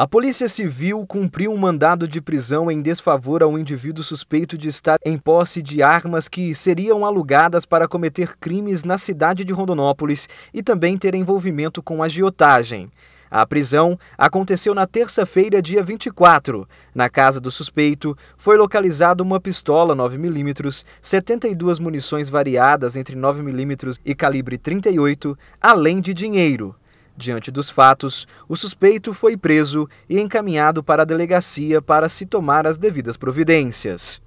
A Polícia Civil cumpriu um mandado de prisão em desfavor a um indivíduo suspeito de estar em posse de armas que seriam alugadas para cometer crimes na cidade de Rondonópolis e também ter envolvimento com agiotagem. A prisão aconteceu na terça-feira, dia 24. Na casa do suspeito foi localizada uma pistola 9mm, 72 munições variadas entre 9mm e calibre 38, além de dinheiro. Diante dos fatos, o suspeito foi preso e encaminhado para a delegacia para se tomar as devidas providências.